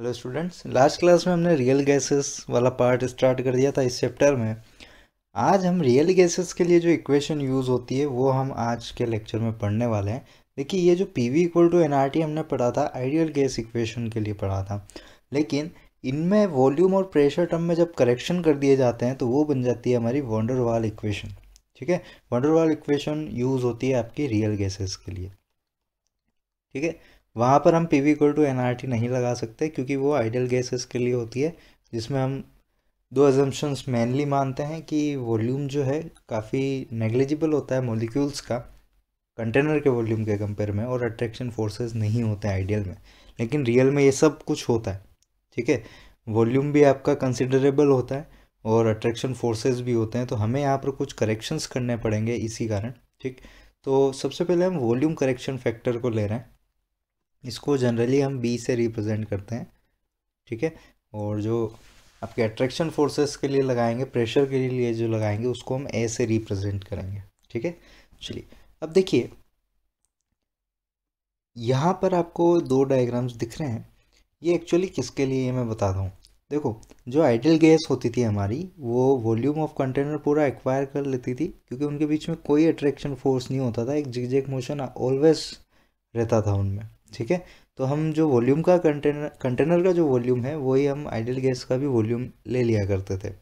hello students last class में हमने real gases वाला पार्ट स्टार्ट कर दिया था इस चैप्टर में आज हम रियल गैसेस के लिए जो इक्वेशन यूज़ होती है वो हम आज के लेक्चर में पढ़ने वाले हैं देखिए ये जो P V equal to N R T हमने पढ़ा था आइडियल गैस इक्वेशन के लिए पढ़ा था लेकिन इनमें वॉल्यूम और प्रेशर टर्म में जब करेक्शन कर दिए जाते हैं तो वो बन जाती है हमारी वॉन्डरवाल इक्वेशन ठीक है वॉन्डरवाल इक्वेशन यूज़ होती है आपकी रियल गैसेस के लिए ठीक है वहाँ पर हम P V equal to N R T नहीं लगा सकते क्योंकि वो आइडियल गैसेस के लिए होती है जिसमें हम दो एजम्पन्स मेनली मानते हैं कि वॉल्यूम जो है काफ़ी नेग्लिजिबल होता है मोलिक्यूल्स का कंटेनर के वॉल्यूम के कंपेयर में और अट्रैक्शन फोर्सेस नहीं होते हैं आइडियल में लेकिन रियल में ये सब कुछ होता है ठीक है वॉल्यूम भी आपका कंसिडरेबल होता है और अट्रैक्शन फोर्सेस भी होते हैं तो हमें यहाँ पर कुछ करेक्शंस करने पड़ेंगे इसी कारण ठीक तो सबसे पहले हम वॉल्यूम करेक्शन फैक्टर को ले रहे हैं इसको जनरली हम बी से रिप्रेजेंट करते हैं ठीक है और जो आपके अट्रैक्शन फोर्सेस के लिए लगाएंगे प्रेशर के लिए जो लगाएंगे उसको हम ए से रिप्रेजेंट करेंगे ठीक है चलिए अब देखिए यहाँ पर आपको दो डायग्राम्स दिख रहे हैं ये एक्चुअली किसके लिए मैं बता दूँ देखो जो आइडल गैस होती थी हमारी वो वॉल्यूम ऑफ कंटेनर पूरा एक्वायर कर लेती थी क्योंकि उनके बीच में कोई अट्रैक्शन फोर्स नहीं होता था एक जिगजेक मोशन ऑलवेज रहता था उनमें ठीक है तो हम जो वॉल्यूम का कंटेनर कंटेनर का जो वॉल्यूम है वही हम आइडियल गैस का भी वॉल्यूम ले लिया करते थे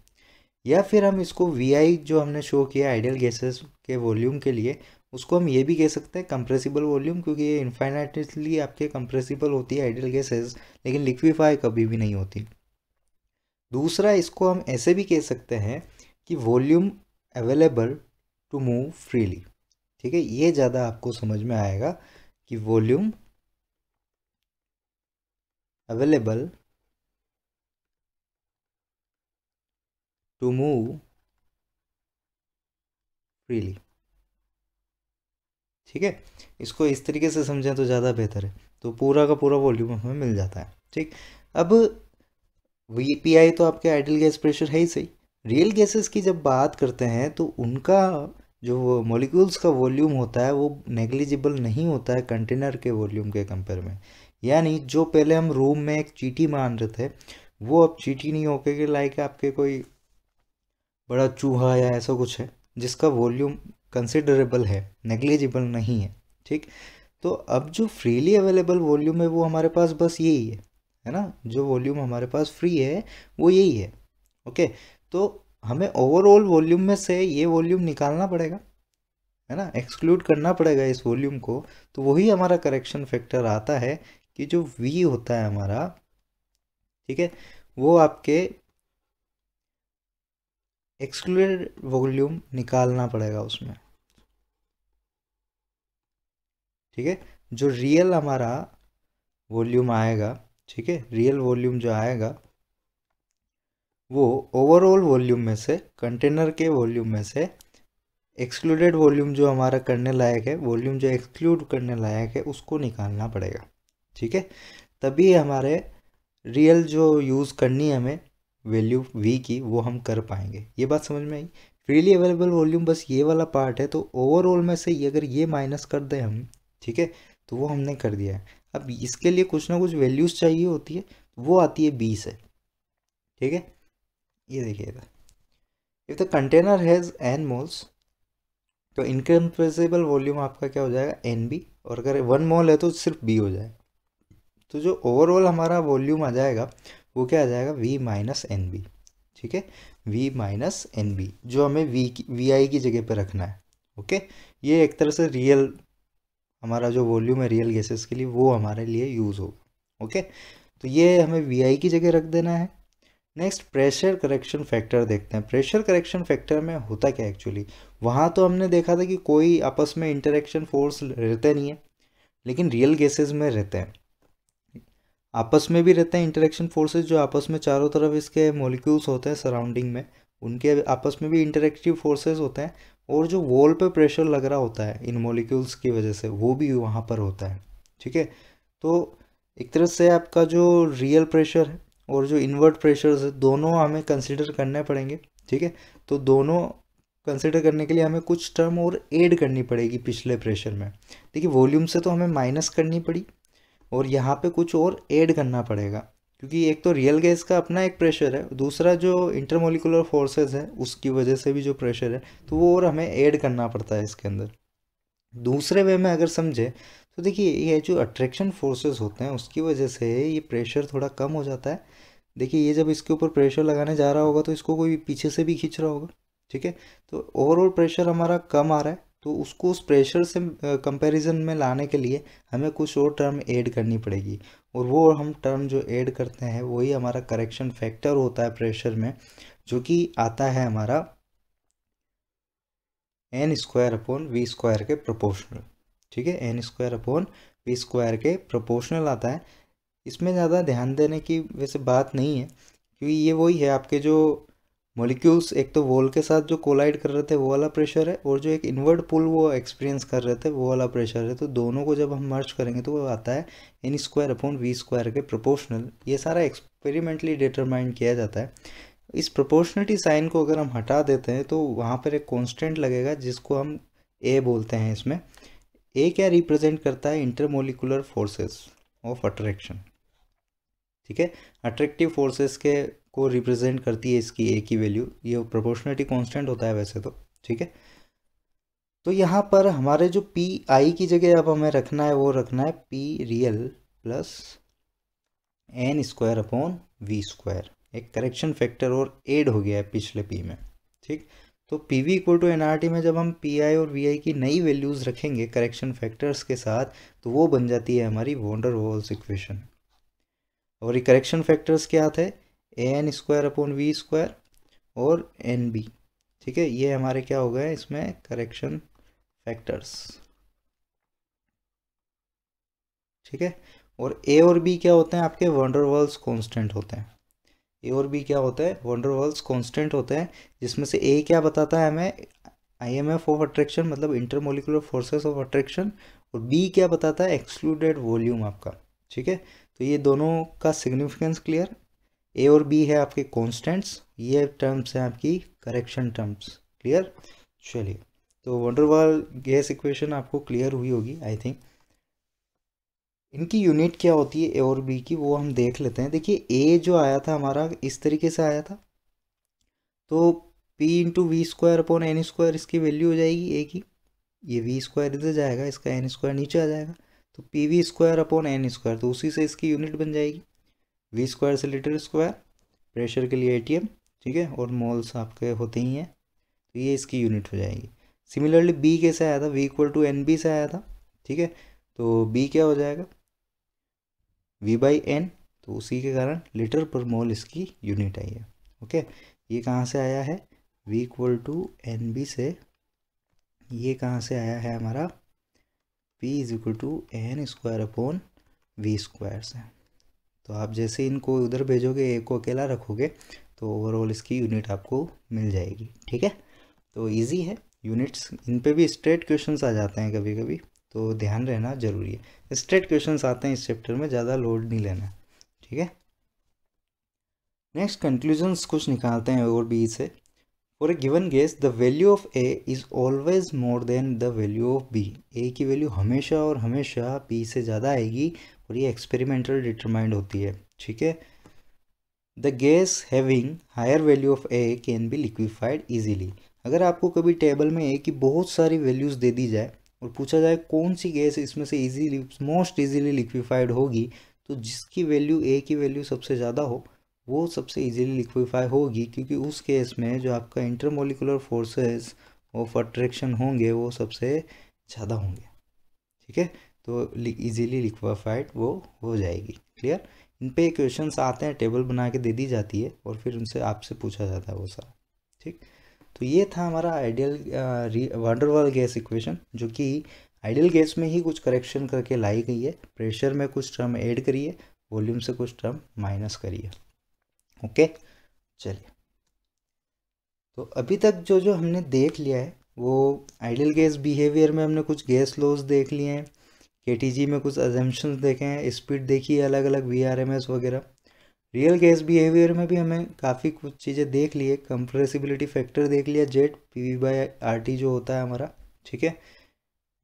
या फिर हम इसको वी जो हमने शो किया आइडियल गैसेस के वॉल्यूम के लिए उसको हम ये भी कह सकते हैं कंप्रेसिबल वॉल्यूम क्योंकि ये इन्फाइनाइटली आपके कंप्रेसिबल होती है आइडियल गैसेस लेकिन लिक्विफाई कभी भी नहीं होती दूसरा इसको हम ऐसे भी कह सकते हैं कि volume available to move freely ठीक है ये ज़्यादा आपको समझ में आएगा कि volume available to move freely ठीक है इसको इस तरीके से समझें तो ज़्यादा बेहतर है तो पूरा का पूरा वॉल्यूम हमें मिल जाता है ठीक अब वी पी आई तो आपके आइडल गैस प्रेशर है ही सही रियल गैसेस की जब बात करते हैं तो उनका जो मॉलिक्यूल्स का वॉल्यूम होता है वो नेग्लिजिबल नहीं होता है कंटेनर के वॉल्यूम के कंपेयर में यानी जो पहले हम रूम में एक चीटी मान रहे थे वो अब चीटी नहीं होके कि लाइक आपके कोई बड़ा चूहा या ऐसा कुछ है जिसका वॉल्यूम कंसिडरेबल है नेग्लिजिबल नहीं है ठीक तो अब जो फ्रीली अवेलेबल वॉल्यूम है वो हमारे पास बस यही है है ना जो वॉल्यूम हमारे पास फ्री है वो यही है ओके तो हमें ओवरऑल वॉल्यूम में से ये वॉल्यूम निकालना पड़ेगा है ना एक्सक्लूड करना पड़ेगा इस वॉल्यूम को तो वही हमारा करेक्शन फैक्टर आता है कि जो वी होता है हमारा ठीक है वो आपके एक्सक्लूडेड वॉल्यूम निकालना पड़ेगा उसमें ठीक है जो रियल हमारा वॉल्यूम आएगा ठीक है रियल वॉल्यूम जो आएगा वो ओवरऑल वॉल्यूम में से कंटेनर के वॉल्यूम में से एक्सक्लूडेड वॉल्यूम जो हमारा करने लायक है वॉल्यूम जो एक्सक्लूड करने लायक है उसको निकालना पड़ेगा ठीक है तभी हमारे रियल जो यूज़ करनी है हमें वैल्यू वी की वो हम कर पाएंगे ये बात समझ में आई फ्रीली अवेलेबल वॉल्यूम बस ये वाला पार्ट है तो ओवरऑल में से अगर ये माइनस कर दें हम ठीक है तो वो हमने कर दिया है अब इसके लिए कुछ ना कुछ वैल्यूज़ चाहिए होती है तो वो आती है बी से ठीक है ये देखिएगा if the container has N moles तो इनकम्प्रेसिबल वॉल्यूम आपका क्या हो जाएगा एन बी और अगर वन मोल है तो सिर्फ बी हो जाएगा तो जो ओवरऑल हमारा वॉल्यूम आ जाएगा वो क्या आ जाएगा वी माइनस एन बी ठीक है वी माइनस एन बी जो हमें वी की वी आई की जगह पर रखना है ओके ये एक तरह से रियल हमारा जो वॉल्यूम है रियल गैसेस के लिए वो हमारे लिए यूज़ होगा ओके तो ये हमें वी आई की जगह रख देना है नेक्स्ट प्रेशर करेक्शन फैक्टर देखते हैं प्रेशर करेक्शन फैक्टर में होता क्या एक्चुअली वहाँ तो हमने देखा था कि कोई आपस में इंटरेक्शन फोर्स रहते नहीं है लेकिन रियल गैसेस में रहते हैं आपस में भी रहते हैं इंटरेक्शन फोर्सेज जो आपस में चारों तरफ इसके मोलिक्यूल्स होते हैं सराउंडिंग में उनके आपस में भी इंटरेक्टिव फोर्सेज होते हैं और जो वॉल पे प्रेशर लग रहा होता है इन मॉलिक्यूल्स की वजह से वो भी वहाँ पर होता है ठीक है तो एक तरह से आपका जो रियल प्रेशर है और जो इन्वर्ट प्रेशर्स है दोनों हमें कंसिडर करने पड़ेंगे ठीक है तो दोनों कंसिडर करने के लिए हमें कुछ टर्म और ऐड करनी पड़ेगी पिछले प्रेशर में देखिए वॉल्यूम से तो हमें माइनस करनी पड़ी और यहाँ पे कुछ और ऐड करना पड़ेगा क्योंकि एक तो रियल गैस का अपना एक प्रेशर है दूसरा जो इंटरमोलिकुलर फोर्सेस है उसकी वजह से भी जो प्रेशर है तो वो और हमें ऐड करना पड़ता है इसके अंदर दूसरे वे में अगर समझे तो देखिए ये जो अट्रैक्शन फोर्सेस होते हैं उसकी वजह से ये प्रेशर थोड़ा कम हो जाता है देखिए ये जब इसके ऊपर प्रेशर लगाने जा रहा होगा तो इसको कोई पीछे से भी खींच रहा होगा ठीक है तो ओवरऑल प्रेशर हमारा कम आ रहा है तो उसको उस प्रेशर से कंपैरिजन में लाने के लिए हमें कुछ और टर्म ऐड करनी पड़ेगी और वो हम टर्म जो ऐड करते हैं वही हमारा करेक्शन फैक्टर होता है प्रेशर में जो कि आता है हमारा N square upon V square के प्रोपोर्शनल ठीक है N square upon V square के प्रोपोर्शनल आता है इसमें ज़्यादा ध्यान देने की वैसे बात नहीं है क्योंकि ये वही है आपके जो मोलिक्यूल्स एक तो वॉल के साथ जो कोलाइड कर रहे थे वो वाला प्रेशर है और जो एक इनवर्ड पुल वो एक्सपीरियंस कर रहे थे वो वाला प्रेशर है तो दोनों को जब हम मर्ज करेंगे तो वो आता है N square upon V square के प्रोपोर्शनल ये सारा एक्सपेरिमेंटली डिटरमाइंड किया जाता है इस प्रोपोर्शनिटी साइन को अगर हम हटा देते हैं तो वहाँ पर एक कॉन्स्टेंट लगेगा जिसको हम ए बोलते हैं इसमें ए क्या रिप्रेजेंट करता है इंटरमोलिकुलर फोर्सेस ऑफ अट्रैक्शन ठीक है अट्रैक्टिव फोर्सेस के को रिप्रेजेंट करती है इसकी ए की वैल्यू ये प्रोपोर्शनलिटी कांस्टेंट होता है वैसे तो ठीक है तो यहाँ पर हमारे जो पी आई की जगह अब हमें रखना है वो रखना है P real plus N square upon V square एक करेक्शन फैक्टर और एड हो गया है पिछले पी में ठीक तो P V equal to N R T में जब हम पी आई और वी आई की नई वैल्यूज़ रखेंगे करेक्शन फैक्टर्स के साथ तो वो बन जाती है हमारी वॉन्डर वॉल्स इक्वेशन और ये करेक्शन फैक्टर्स क्या थे A N square upon V square और एन बी ठीक है ये हमारे क्या हो गए इसमें करेक्शन फैक्टर्स ठीक है और ए और बी क्या होते हैं आपके वंडरवर्ल्स कांस्टेंट होते हैं ए और बी क्या होता है वंडरवर्ल्स कांस्टेंट होते हैं जिसमें से ए क्या बताता है हमें आईएमएफ ऑफ अट्रैक्शन मतलब इंटरमोलिकुलर फोर्सेस ऑफ अट्रैक्शन और बी क्या बताता है एक्सक्लूडेड वॉल्यूम आपका ठीक है तो ये दोनों का सिग्निफिकेंस क्लियर ए और बी है आपके कॉन्स्टेंट्स ये टर्म्स हैं आपकी करेक्शन टर्म्स क्लियर चलिए तो वंडरवाल गैस इक्वेशन आपको क्लियर हुई होगी आई थिंक इनकी यूनिट क्या होती है ए और बी की वो हम देख लेते हैं देखिए ए जो आया था हमारा इस तरीके से आया था तो P into V square upon N square इसकी वैल्यू हो जाएगी ए की ये वी स्क्वायर इधर जाएगा इसका एन स्क्वायर नीचे आ जाएगा तो P V square upon N square तो उसी से इसकी यूनिट बन जाएगी वी स्क्वायर से लीटर स्क्वायर प्रेशर के लिए एटीएम ठीक है और मोल्स आपके होते ही हैं तो ये इसकी यूनिट हो जाएगी सिमिलरली बी कैसे आया था V equal to N B से आया था ठीक है तो बी क्या हो जाएगा वी बाई एन तो उसी के कारण लीटर पर मोल इसकी यूनिट आई है ओके ये कहाँ से आया है V equal to N B से ये कहाँ से आया है हमारा P is equal to N square upon V square से तो आप जैसे इनको उधर भेजोगे एक को अकेला रखोगे तो ओवरऑल इसकी यूनिट आपको मिल जाएगी ठीक है तो ईजी है यूनिट्स इन पे भी स्ट्रेट क्वेश्चन आ जाते हैं कभी कभी तो ध्यान रहना जरूरी है स्ट्रेट क्वेश्चन आते हैं इस चैप्टर में ज़्यादा लोड नहीं लेना ठीक है नेक्स्ट कंक्लूजन्स कुछ निकालते हैं और बी से for a given gas the value of A is always more than the value of B A की वैल्यू हमेशा और हमेशा बी से ज़्यादा आएगी और ये एक्सपेरिमेंटल डिटरमाइंड होती है ठीक है the gas having higher value of A can be liquefied easily अगर आपको कभी टेबल में ए की बहुत सारी वैल्यूज़ दे दी जाए और पूछा जाए कौन सी गैस इसमें से ईजीली मोस्ट ईजीली लिक्विफाइड होगी तो जिसकी वैल्यू ए की वैल्यू सबसे ज़्यादा हो वो सबसे ईजिली लिक्विफाई होगी क्योंकि उस केस में जो आपका इंटरमोलिकुलर फोर्सेस ऑफ अट्रैक्शन होंगे वो सबसे ज़्यादा होंगे ठीक है तो इजीली लिक्वाफाइड वो हो जाएगी क्लियर इन पे क्वेश्चंस आते हैं टेबल बना के दे दी जाती है और फिर उनसे आपसे पूछा जाता है वो सारा ठीक तो ये था हमारा आइडियल वंडरवॉल गैस इक्वेशन जो कि आइडियल गैस में ही कुछ करेक्शन करके लाई गई है प्रेशर में कुछ टर्म ऐड करिए वॉल्यूम से कुछ टर्म माइनस करिए ओके चलिए तो अभी तक जो जो हमने देख लिया है वो आइडियल गैस बिहेवियर में हमने कुछ गैस लॉज देख लिए हैं के में कुछ एजेंशन देखे हैं स्पीड देखी है अलग अलग वी वगैरह रियल गैस बिहेवियर में भी हमें काफ़ी कुछ चीज़ें देख ली है कंप्रेसिबिलिटी फैक्टर देख लिया Z P V by R T जो होता है हमारा ठीक है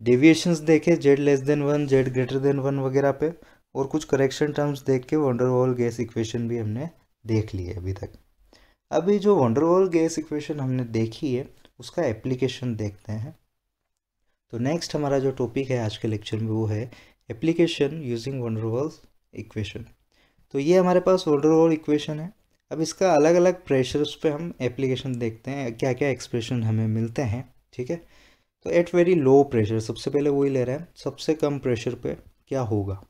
डेविएशंस देखे Z less than one Z greater than one वगैरह पे और कुछ करेक्शन टर्म्स देख के वंडरवॉल गैस इक्वेशन भी हमने देख ली है अभी तक अभी जो वंडरवॉल गैस इक्वेशन हमने देखी है उसका एप्लीकेशन देखते हैं तो नेक्स्ट हमारा जो टॉपिक है आज के लेक्चर में वो है एप्लीकेशन यूजिंग वंडरवॉल इक्वेशन तो ये हमारे पास वंडरवॉल इक्वेशन है अब इसका अलग अलग प्रेशर्स पे हम एप्लीकेशन देखते हैं क्या क्या एक्सप्रेशन हमें मिलते हैं ठीक है तो एट वेरी लो प्रेशर सबसे पहले वही ले रहे हैं सबसे कम प्रेशर पे क्या होगा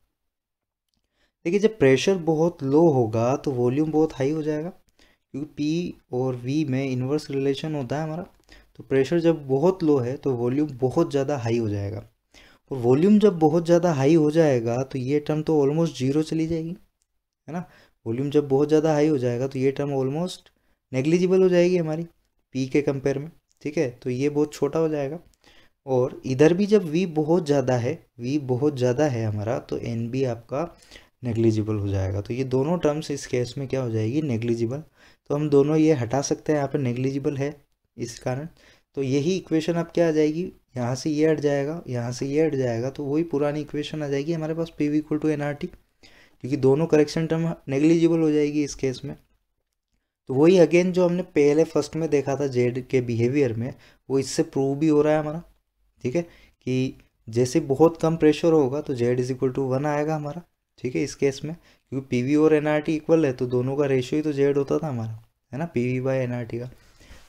देखिए जब प्रेशर बहुत लो होगा तो वॉल्यूम बहुत हाई हो जाएगा क्योंकि पी और वी में इन्वर्स रिलेशन होता है हमारा तो प्रेशर जब बहुत लो है तो वॉल्यूम बहुत ज़्यादा हाई हो जाएगा और वॉल्यूम जब बहुत ज़्यादा हाई हो जाएगा तो ये टर्म तो ऑलमोस्ट जीरो चली जाएगी है ना वॉल्यूम जब बहुत ज़्यादा हाई हो जाएगा तो ये टर्म ऑलमोस्ट नेग्लिजिबल हो जाएगी हमारी पी के कंपेयर में ठीक है तो ये बहुत छोटा हो जाएगा और इधर भी जब वी बहुत ज़्यादा है वी बहुत ज़्यादा है हमारा तो एन बी आपका नेग्लिजिबल हो जाएगा तो ये दोनों टर्म्स इस केस में क्या हो जाएगी नेग्लिजिबल तो हम दोनों ये हटा सकते हैं यहाँ पर नेग्लिजिबल है इस कारण तो यही इक्वेशन अब क्या आ जाएगी यहाँ से ये हट जाएगा यहाँ से ये हट जाएगा तो वही पुरानी इक्वेशन आ जाएगी हमारे पास P V equal to N R T क्योंकि दोनों करेक्शन टर्म नेग्लिजिबल हो जाएगी इस केस में तो वही अगेन जो हमने पहले फर्स्ट में देखा था जेड के बिहेवियर में वो इससे प्रूव भी हो रहा है हमारा ठीक है कि जैसे बहुत कम प्रेशर होगा तो Z is equal to one आएगा हमारा ठीक है इस केस में क्योंकि पी वी और एन आर टी इक्वल है तो दोनों का रेशियो ही तो जेड होता था हमारा है ना P V by N R T का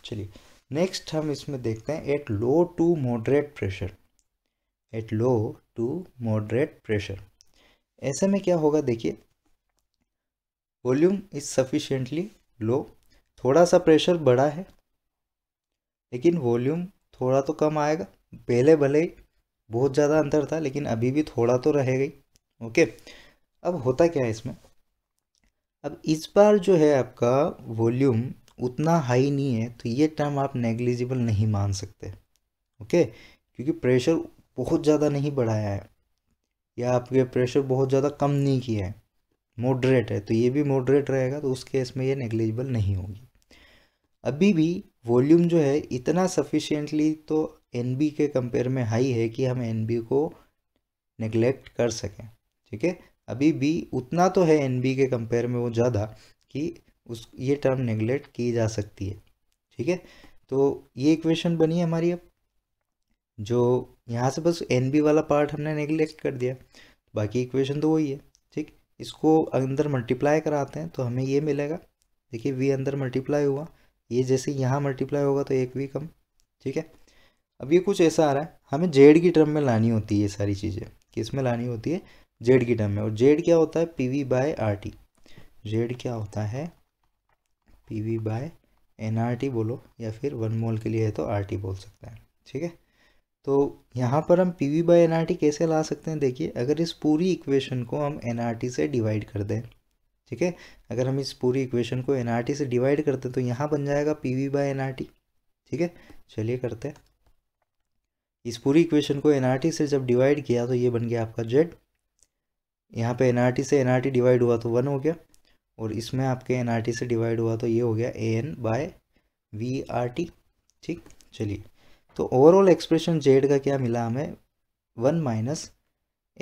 चलिए नेक्स्ट हम इसमें देखते हैं at low to moderate pressure at low to moderate pressure ऐसे में क्या होगा देखिए वॉल्यूम इज सफिशेंटली लो थोड़ा सा प्रेशर बढ़ा है लेकिन वॉल्यूम थोड़ा तो कम आएगा पहले भले ही बहुत ज़्यादा अंतर था लेकिन अभी भी थोड़ा तो रह गई ओके अब होता क्या है इसमें अब इस बार जो है आपका वॉल्यूम उतना हाई नहीं है तो ये टर्म आप नेग्लिजिबल नहीं मान सकते ओके क्योंकि प्रेशर बहुत ज़्यादा नहीं बढ़ाया है या आपके प्रेशर बहुत ज़्यादा कम नहीं किया है मॉडरेट है तो ये भी मॉडरेट रहेगा तो उस केस में ये नेग्लिजिबल नहीं होगी अभी भी वॉल्यूम जो है इतना सफिशेंटली तो एन के कंपेयर में हाई है कि हम एन को नेग्लेक्ट कर सकें ठीक है अभी भी उतना तो है एन के कंपेयर में वो ज़्यादा कि उस ये टर्म नेग्लेक्ट की जा सकती है ठीक है तो ये इक्वेशन बनी है हमारी अब जो यहाँ से बस एन बी वाला पार्ट हमने निगलेक्ट कर दिया बाकी इक्वेशन तो वही है ठीक इसको अंदर मल्टीप्लाई कराते हैं तो हमें ये मिलेगा देखिए वी अंदर मल्टीप्लाई हुआ ये जैसे यहाँ मल्टीप्लाई होगा तो एक वी कम ठीक है अब ये कुछ ऐसा आ रहा है हमें जेड की टर्म में लानी होती है ये सारी चीज़ें किस में लानी होती है जेड की टर्म में और जेड क्या होता है P V by R T Z क्या होता है P V by N R T बोलो या फिर वन मोल के लिए है तो आर टी बोल सकते हैं ठीक है तो यहाँ पर हम P V by N R T कैसे ला सकते हैं देखिए अगर इस पूरी इक्वेशन को हम एन आर टी से डिवाइड कर दें ठीक है अगर हम इस पूरी इक्वेशन को एन आर टी से डिवाइड करते हैं तो यहाँ बन जाएगा P V by N R T ठीक है चलिए करते हैं इस पूरी इक्वेशन को एन आर टी से जब डिवाइड किया तो ये बन गया आपका जेड यहाँ पे एन आर टी से एन आर टी डिवाइड हुआ तो वन हो गया और इसमें आपके एन आर टी से डिवाइड हुआ तो ये हो गया A N by V R T ठीक चलिए तो ओवरऑल एक्सप्रेशन जेड का क्या मिला हमें one minus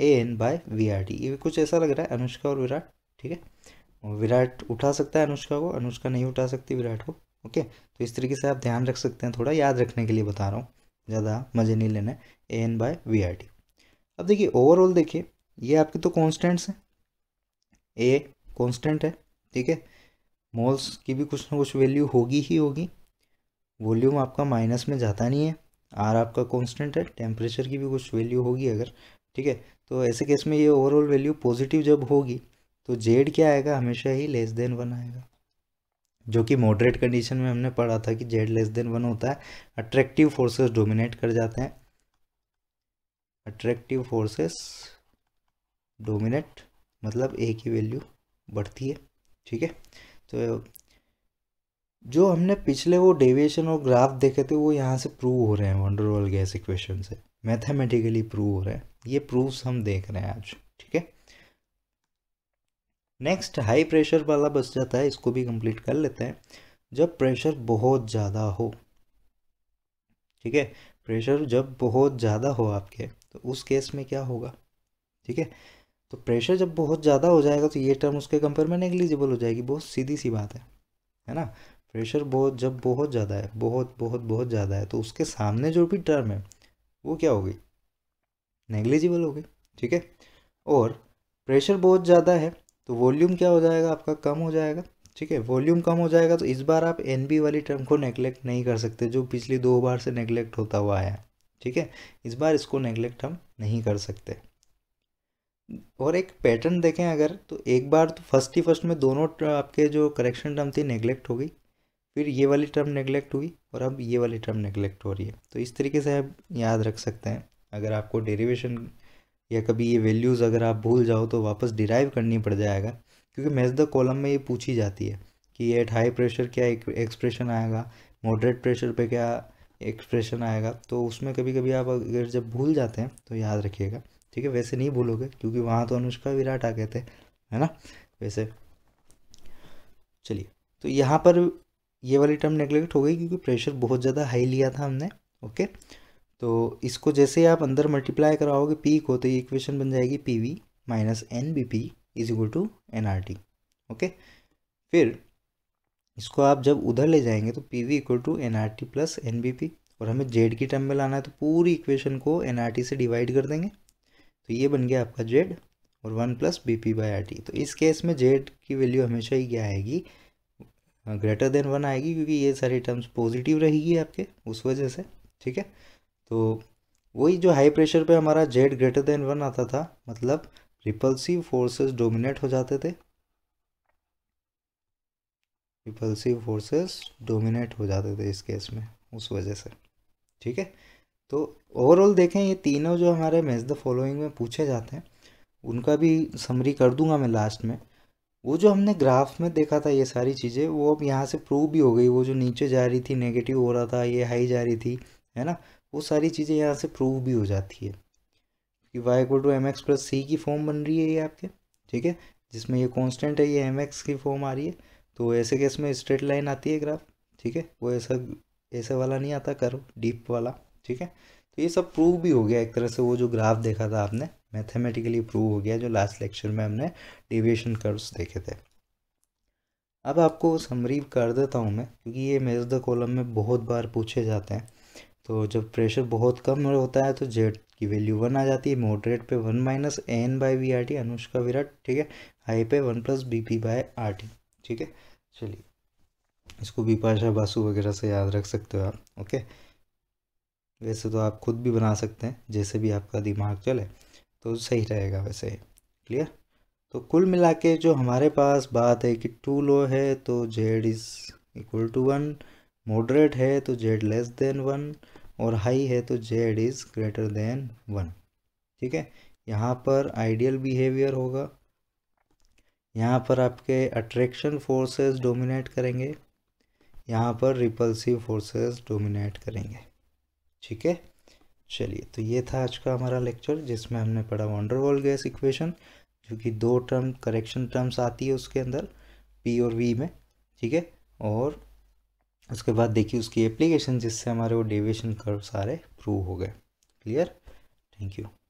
A N by V R T ये कुछ ऐसा लग रहा है अनुष्का और विराट ठीक है विराट उठा सकता है अनुष्का को अनुष्का नहीं उठा सकती विराट को ओके तो इस तरीके से आप ध्यान रख सकते हैं थोड़ा याद रखने के लिए बता रहा हूँ ज़्यादा मज़े नहीं लेना A N by V R T अब देखिए ओवरऑल देखिए ये आपके तो कॉन्स्टेंट्स हैं ए कॉन्स्टेंट है ठीक है मोल्स की भी कुछ ना कुछ वैल्यू होगी ही होगी वॉल्यूम आपका माइनस में जाता नहीं है आर आपका कांस्टेंट है टेम्परेचर की भी कुछ वैल्यू होगी अगर ठीक है तो ऐसे केस में ये ओवरऑल वैल्यू पॉजिटिव जब होगी तो जेड क्या आएगा हमेशा ही लेस देन वन आएगा जो कि मॉडरेट कंडीशन में हमने पढ़ा था कि जेड लेस देन वन होता है अट्रैक्टिव फोर्सेस डोमिनेट कर जाते हैं अट्रैक्टिव फोर्सेस डोमिनेट मतलब ए की वैल्यू बढ़ती है ठीक है तो जो हमने पिछले वो डेविएशन और ग्राफ देखे थे वो यहाँ से प्रूव हो रहे हैं वंडरवॉल गैस इक्वेशन से मैथमेटिकली प्रूव हो रहे हैं ये प्रूफ्स हम देख रहे हैं आज ठीक है नेक्स्ट हाई प्रेशर वाला बच जाता है इसको भी कंप्लीट कर लेते हैं जब प्रेशर बहुत ज़्यादा हो ठीक है प्रेशर जब बहुत ज़्यादा हो आपके तो उस केस में क्या होगा ठीक है तो प्रेशर जब बहुत ज़्यादा हो जाएगा तो ये टर्म उसके कंपेयर में नेग्लिजिबल हो जाएगी बहुत सीधी सी बात है है ना प्रेशर बहुत जब बहुत ज़्यादा है बहुत बहुत बहुत ज़्यादा है तो उसके सामने जो भी टर्म है वो क्या होगी नेग्लिजिबल हो गई ठीक है और प्रेशर बहुत ज़्यादा है तो वॉल्यूम क्या हो जाएगा आपका कम हो जाएगा ठीक है वॉल्यूम कम हो जाएगा तो इस बार आप एन वाली टर्म को नेग्लेक्ट नहीं कर सकते जो पिछली दो बार से नेग्लेक्ट होता हुआ आया ठीक है इस बार इसको नेग्लेक्ट हम नहीं कर सकते और एक पैटर्न देखें अगर तो एक बार तो फर्स्ट ही फर्स्ट में दोनों आपके जो करेक्शन टर्म थी नेग्लेक्ट हो गई फिर ये वाली टर्म नेग्लेक्ट हुई और अब ये वाली टर्म नेग्लेक्ट हो रही है तो इस तरीके से आप याद रख सकते हैं अगर आपको डेरिवेशन या कभी ये वैल्यूज़ अगर आप भूल जाओ तो वापस डिराइव करनी पड़ जाएगा क्योंकि मैच द कॉलम में ये पूछी जाती है कि एट हाई प्रेशर क्या एक्सप्रेशन आएगा मॉडरेट प्रेशर पे क्या एक्सप्रेशन आएगा तो उसमें कभी कभी आप अगर जब भूल जाते हैं तो याद रखिएगा ठीक है वैसे नहीं भूलोगे क्योंकि वहाँ तो अनुष्का विराट आ गए थे है ना वैसे चलिए तो यहाँ पर ये वाली टर्म नेग्लेक्ट हो गई क्योंकि प्रेशर बहुत ज़्यादा हाई लिया था हमने ओके तो इसको जैसे आप अंदर मल्टीप्लाई कराओगे पी को तो ये इक्वेशन बन जाएगी P V minus N B P is equal to N R T okay फिर इसको आप जब उधर ले जाएंगे तो P V equal to N R T plus N B P और हमें जेड की टर्म में लाना है तो पूरी इक्वेशन को एन आर टी से डिवाइड कर देंगे तो ये बन गया आपका जेड और one plus B P by R T तो इस केस में जेड की वैल्यू हमेशा ही क्या आएगी ग्रेटर देन वन आएगी क्योंकि ये सारी टर्म्स पॉजिटिव रहेगी आपके उस वजह से ठीक है तो वही जो हाई प्रेशर पे हमारा जेड ग्रेटर देन वन आता था मतलब रिपल्सिव फोर्सेस डोमिनेट हो जाते थे रिपल्सिव फोर्सेस डोमिनेट हो जाते थे इस केस में उस वजह से ठीक है तो ओवरऑल देखें ये तीनों जो हमारे मैच द फॉलोइंग में पूछे जाते हैं उनका भी समरी कर दूंगा मैं लास्ट में वो जो हमने ग्राफ में देखा था ये सारी चीज़ें वो अब यहाँ से प्रूव भी हो गई वो जो नीचे जा रही थी नेगेटिव हो रहा था ये हाई जा रही थी है ना वो सारी चीज़ें यहाँ से प्रूव भी हो जाती है कि Y equal to M X plus C की फॉर्म बन रही है ये आपके ठीक है जिसमें ये कांस्टेंट है ये एम एक्स की फॉर्म आ रही है तो ऐसे केस में स्ट्रेट लाइन आती है ग्राफ ठीक है वो ऐसा ऐसे वाला नहीं आता करो डीप वाला ठीक है तो ये सब प्रूव भी हो गया एक तरह से वो जो ग्राफ देखा था आपने मैथमेटिकली प्रूव हो गया जो लास्ट लेक्चर में हमने डिविएशन कर्व्स देखे थे अब आपको समरी कर देता हूँ मैं क्योंकि ये मेज द कॉलम में बहुत बार पूछे जाते हैं तो जब प्रेशर बहुत कम होता है तो जेड की वैल्यू वन आ जाती है मोडरेट पे one minus N by V R T Anushka Virat ठीक है हाई पे one plus B P by R T ठीक है चलिए इसको बिपाशा बासु वगैरह से याद रख सकते हो आप ओके वैसे तो आप खुद भी बना सकते हैं जैसे भी आपका दिमाग चले तो सही रहेगा वैसे ही क्लियर तो कुल मिला के जो हमारे पास बात है कि टू लो है तो Z is equal to one moderate है तो जेड लेस देन वन और हाई है तो Z is greater than one ठीक है यहाँ पर आइडियल बिहेवियर होगा यहाँ पर आपके अट्रैक्शन फोर्सेस डोमिनेट करेंगे यहाँ पर रिपल्सिव फोर्सेस डोमिनेट करेंगे ठीक है चलिए तो ये था आज का हमारा लेक्चर जिसमें हमने पढ़ा वॉल गैस इक्वेशन जो कि दो टर्म करेक्शन टर्म्स आती है उसके अंदर पी और वी में ठीक है और उसके बाद देखिए उसकी एप्लीकेशन जिससे हमारे वो डेविएशन कर्व सारे प्रूव हो गए क्लियर थैंक यू